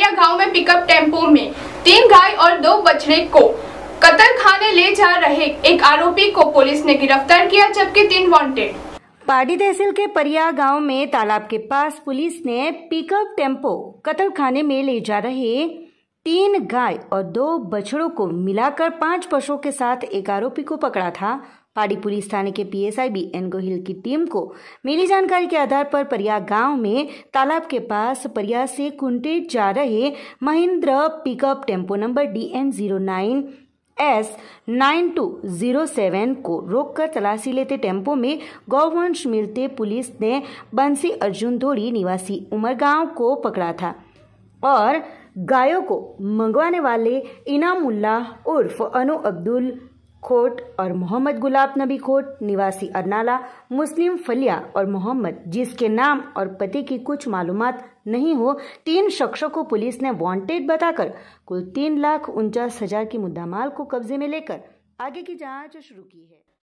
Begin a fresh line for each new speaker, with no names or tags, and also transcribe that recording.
खैरिया गांव में pickup tempo में तीन गाय और दो बछड़े को कतल खाने ले जा रहे एक आरोपी को पुलिस ने गिरफ्तार किया जबकि तीन वांटेड
पाडी तहसील के परिया गांव में तालाब के पास पुलिस ने पिकअप टेम्पो कतल खाने में ले जा रहे तीन गाय और दो बछड़ों को मिलाकर पांच पशुओं के साथ एक आरोपी को पकड़ा था पाड़ी पुलिस थाने के पीएसआई बी एन गोहिल की टीम को मिली जानकारी के आधार पर परिया गांव में तालाब के पास परिया से कुंटे जा रहे Mahindra pickup tempo number D N zero nine S nine two zero seven को रोककर तलाशी लेते टेम्पो में गौवंश मिलते पुलिस ने बंसी अर्जुन धोड़ी निवासी उमरगांव को पकड़ा था और गायों को मंगवाने वाले इनामुल्ला उर्फ अनु अब्दुल खोट और मोहम्मद गुलाब नबी खोट निवासी अरनाला मुस्लिम फलिया और मोहम्मद जिसके नाम और पति की कुछ मालूम नहीं हो तीन शख्सों को पुलिस ने वांटेड बताकर कुल तीन लाख उनचास हजार की मुद्दामाल को कब्जे में लेकर आगे की जांच शुरू की है